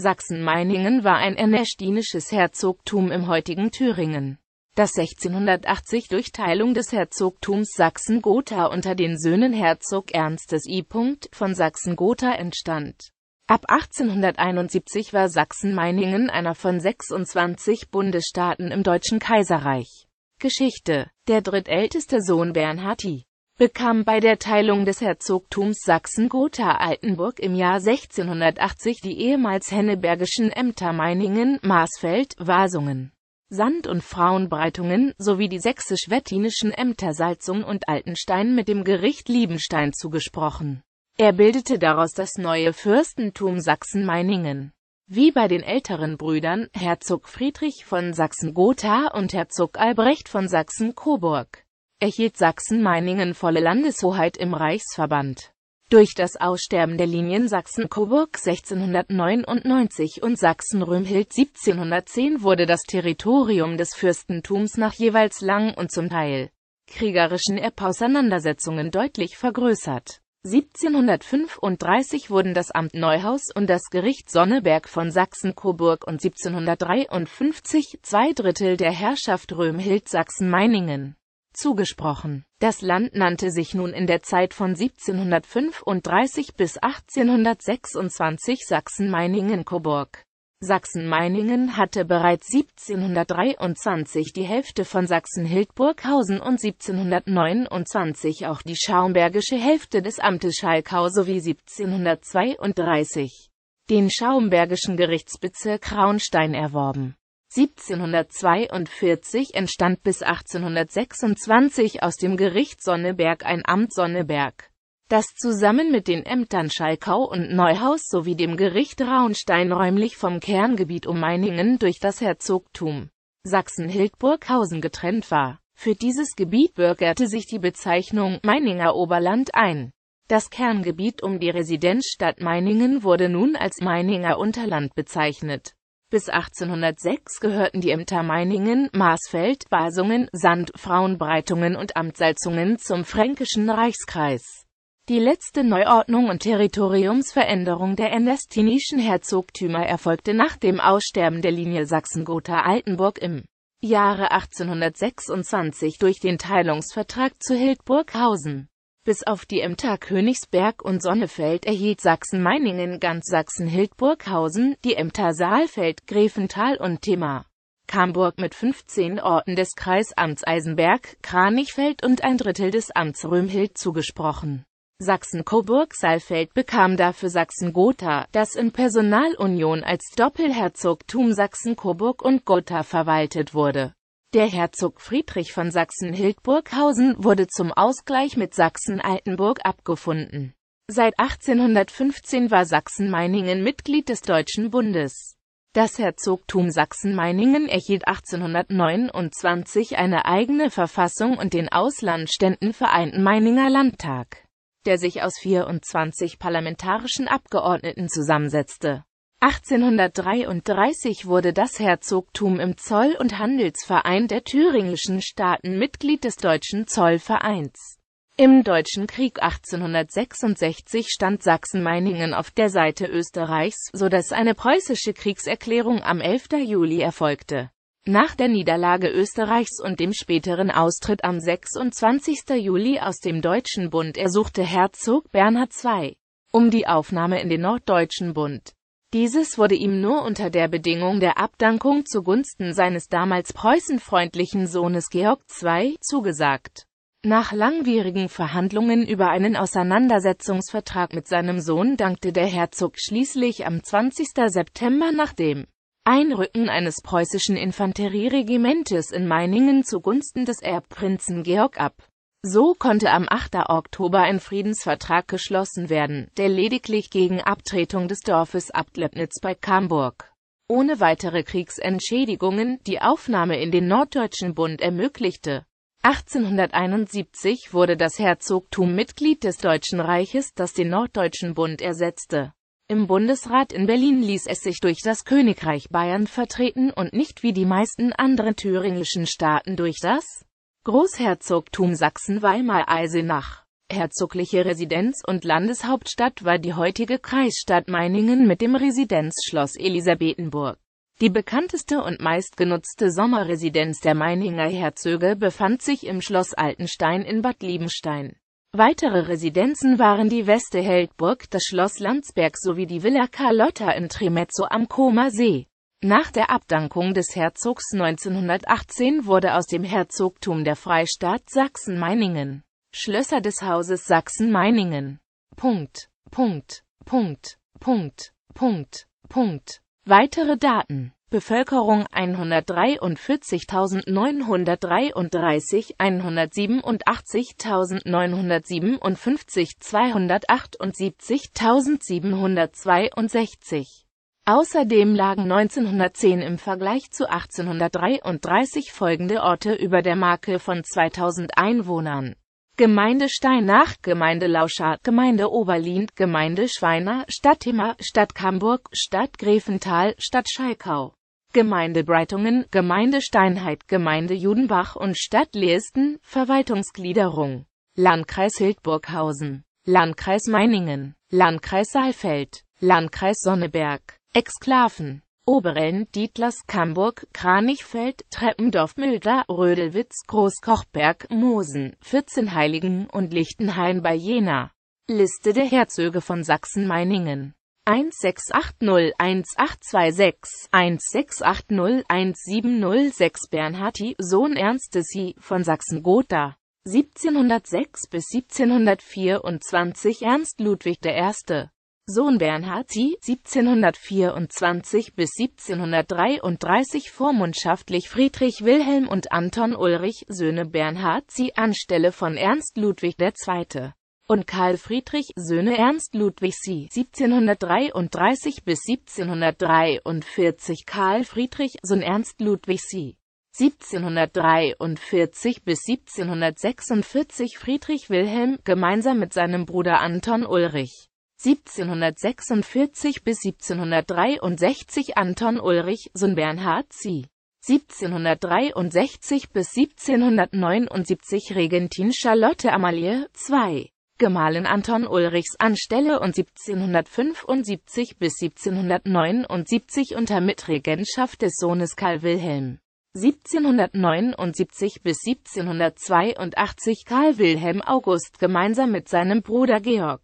Sachsen-Meiningen war ein ernestinisches Herzogtum im heutigen Thüringen, das 1680 durch Teilung des Herzogtums Sachsen-Gotha unter den Söhnen Herzog Ernstes I. von Sachsen-Gotha entstand. Ab 1871 war Sachsen-Meiningen einer von 26 Bundesstaaten im Deutschen Kaiserreich. Geschichte Der drittälteste Sohn Bernhardi bekam bei der Teilung des Herzogtums Sachsen-Gotha-Altenburg im Jahr 1680 die ehemals hennebergischen Ämter Meiningen, Marsfeld, Wasungen, Sand- und Frauenbreitungen sowie die sächsisch-wettinischen Ämter Salzung und Altenstein mit dem Gericht Liebenstein zugesprochen. Er bildete daraus das neue Fürstentum Sachsen-Meiningen. Wie bei den älteren Brüdern, Herzog Friedrich von Sachsen-Gotha und Herzog Albrecht von Sachsen-Coburg erhielt Sachsen-Meiningen volle Landeshoheit im Reichsverband. Durch das Aussterben der Linien Sachsen-Coburg 1699 und Sachsen-Römhild 1710 wurde das Territorium des Fürstentums nach jeweils langen und zum Teil kriegerischen Erpauseinandersetzungen deutlich vergrößert. 1735 wurden das Amt Neuhaus und das Gericht Sonneberg von Sachsen-Coburg und 1753 zwei Drittel der Herrschaft Römhild Sachsen-Meiningen zugesprochen. Das Land nannte sich nun in der Zeit von 1735 bis 1826 Sachsen-Meiningen-Coburg. Sachsen-Meiningen hatte bereits 1723 die Hälfte von Sachsen-Hildburghausen und 1729 auch die schaumbergische Hälfte des Amtes Schalkau sowie 1732 den schaumbergischen Gerichtsbezirk Traunstein erworben. 1742 entstand bis 1826 aus dem Gericht Sonneberg ein Amt Sonneberg, das zusammen mit den Ämtern Schalkau und Neuhaus sowie dem Gericht Rauenstein räumlich vom Kerngebiet um Meiningen durch das Herzogtum Sachsen-Hildburghausen getrennt war. Für dieses Gebiet bürgerte sich die Bezeichnung Meininger Oberland ein. Das Kerngebiet um die Residenzstadt Meiningen wurde nun als Meininger Unterland bezeichnet. Bis 1806 gehörten die Ämter Meiningen, Marsfeld, Basungen, Sand, Frauenbreitungen und Amtssalzungen zum Fränkischen Reichskreis. Die letzte Neuordnung und Territoriumsveränderung der ernestinischen Herzogtümer erfolgte nach dem Aussterben der Linie Sachsen-Gotha-Altenburg im Jahre 1826 durch den Teilungsvertrag zu Hildburghausen. Bis auf die Ämter Königsberg und Sonnefeld erhielt Sachsen-Meiningen ganz Sachsen-Hildburghausen, die Ämter Saalfeld, Gräfenthal und Themar. Kamburg mit 15 Orten des Kreisamts Eisenberg, Kranichfeld und ein Drittel des Amts Römhild zugesprochen. Sachsen-Coburg-Saalfeld bekam dafür Sachsen-Gotha, das in Personalunion als Doppelherzogtum Sachsen-Coburg und Gotha verwaltet wurde der Herzog Friedrich von Sachsen-Hildburghausen wurde zum Ausgleich mit Sachsen-Altenburg abgefunden. Seit 1815 war Sachsen-Meiningen Mitglied des Deutschen Bundes. Das Herzogtum Sachsen-Meiningen erhielt 1829 eine eigene Verfassung und den Auslandständen vereinten Meininger Landtag, der sich aus 24 parlamentarischen Abgeordneten zusammensetzte 1833 wurde das Herzogtum im Zoll- und Handelsverein der thüringischen Staaten Mitglied des Deutschen Zollvereins. Im Deutschen Krieg 1866 stand Sachsen-Meiningen auf der Seite Österreichs, so dass eine preußische Kriegserklärung am 11. Juli erfolgte. Nach der Niederlage Österreichs und dem späteren Austritt am 26. Juli aus dem Deutschen Bund ersuchte Herzog Bernhard II um die Aufnahme in den Norddeutschen Bund. Dieses wurde ihm nur unter der Bedingung der Abdankung zugunsten seines damals preußenfreundlichen Sohnes Georg II. zugesagt. Nach langwierigen Verhandlungen über einen Auseinandersetzungsvertrag mit seinem Sohn dankte der Herzog schließlich am 20. September nach dem Einrücken eines preußischen Infanterieregimentes in Meiningen zugunsten des Erbprinzen Georg ab so konnte am 8. Oktober ein Friedensvertrag geschlossen werden, der lediglich gegen Abtretung des Dorfes Abtleibnitz bei Camburg. Ohne weitere Kriegsentschädigungen die Aufnahme in den Norddeutschen Bund ermöglichte. 1871 wurde das Herzogtum Mitglied des Deutschen Reiches, das den Norddeutschen Bund ersetzte. Im Bundesrat in Berlin ließ es sich durch das Königreich Bayern vertreten und nicht wie die meisten anderen thüringischen Staaten durch das Großherzogtum Sachsen-Weimar-Eisenach. Herzogliche Residenz und Landeshauptstadt war die heutige Kreisstadt Meiningen mit dem Residenzschloss Elisabethenburg. Die bekannteste und meistgenutzte Sommerresidenz der Meininger Herzöge befand sich im Schloss Altenstein in Bad Liebenstein. Weitere Residenzen waren die Weste Heldburg, das Schloss Landsberg sowie die Villa Carlotta in Tremezzo am Comer See. Nach der Abdankung des Herzogs 1918 wurde aus dem Herzogtum der Freistaat Sachsen-Meiningen Schlösser des Hauses Sachsen-Meiningen. Punkt. Punkt. Punkt. Punkt. Punkt. Punkt. Weitere Daten Bevölkerung 143.933, 187.957, 278.762 Außerdem lagen 1910 im Vergleich zu 1833 folgende Orte über der Marke von 2000 Einwohnern. Gemeinde Steinach, Gemeinde Lauscha, Gemeinde Oberlin, Gemeinde Schweiner, Stadt Himmer, Stadt Camburg, Stadt Greventhal, Stadt Schalkau, Gemeinde Breitungen, Gemeinde Steinheit, Gemeinde Judenbach und Stadt Leesten, Verwaltungsgliederung, Landkreis Hildburghausen, Landkreis Meiningen, Landkreis Saalfeld, Landkreis Sonneberg. Exklaven Oberen, Dietlers, Camburg, Kranichfeld, Treppendorf, Milda, Rödelwitz, Großkochberg, Mosen, 14 Heiligen und Lichtenhain bei Jena. Liste der Herzöge von Sachsen-Meiningen 16801826 16801706 Bernhard Hi, Sohn Ernstes Hi von Sachsen-Gotha 1706 bis 1724 Ernst Ludwig I. Sohn Bernhard Sie, 1724 bis 1733 vormundschaftlich Friedrich Wilhelm und Anton Ulrich, Söhne Bernhard Sie anstelle von Ernst Ludwig II. und Karl Friedrich, Söhne Ernst Ludwig Sie, 1733 bis 1743 Karl Friedrich, Sohn Ernst Ludwig Sie. 1743 bis 1746 Friedrich Wilhelm, gemeinsam mit seinem Bruder Anton Ulrich. 1746 bis 1763 Anton Ulrich, Sohn Bernhard Zieh. 1763 bis 1779 Regentin Charlotte Amalie, II. Gemahlin Anton Ulrichs anstelle und 1775 bis 1779 unter Mitregentschaft des Sohnes Karl Wilhelm. 1779 bis 1782 Karl Wilhelm August gemeinsam mit seinem Bruder Georg.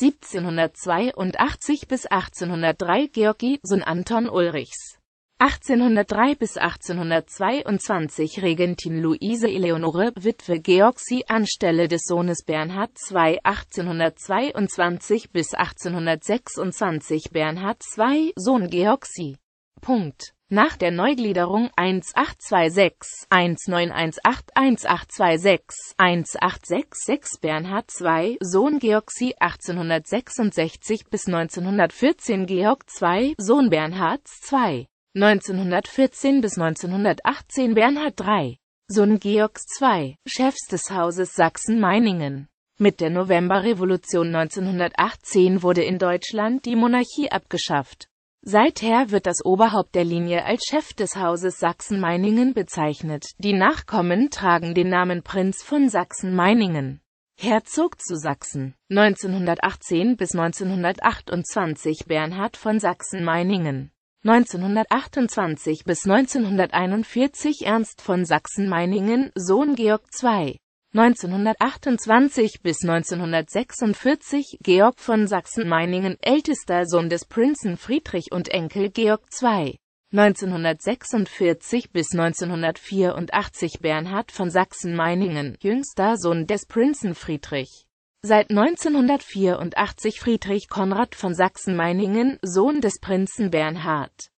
1782 bis 1803 Georgi, Sohn Anton Ulrichs. 1803 bis 1822 Regentin Luise Eleonore, Witwe Georgsi anstelle des Sohnes Bernhard II. 1822 bis 1826 Bernhard II. Sohn Georgsi. Punkt. Nach der Neugliederung 1826 1918 1826 1866 Bernhard II, Sohn Georg Georgs 1866 bis 1914 Georg II, Sohn Bernhards II, 1914 bis 1918 Bernhard III, Sohn Georgs II, Chefs des Hauses Sachsen-Meiningen. Mit der Novemberrevolution 1918 wurde in Deutschland die Monarchie abgeschafft. Seither wird das Oberhaupt der Linie als Chef des Hauses Sachsen-Meiningen bezeichnet. Die Nachkommen tragen den Namen Prinz von Sachsen-Meiningen. Herzog zu Sachsen 1918 bis 1928 Bernhard von Sachsen-Meiningen 1928 bis 1941 Ernst von Sachsen-Meiningen, Sohn Georg II. 1928 bis 1946 Georg von Sachsen-Meiningen, ältester Sohn des Prinzen Friedrich und Enkel Georg II. 1946 bis 1984 Bernhard von Sachsen-Meiningen, jüngster Sohn des Prinzen Friedrich. Seit 1984 Friedrich Konrad von Sachsen-Meiningen, Sohn des Prinzen Bernhard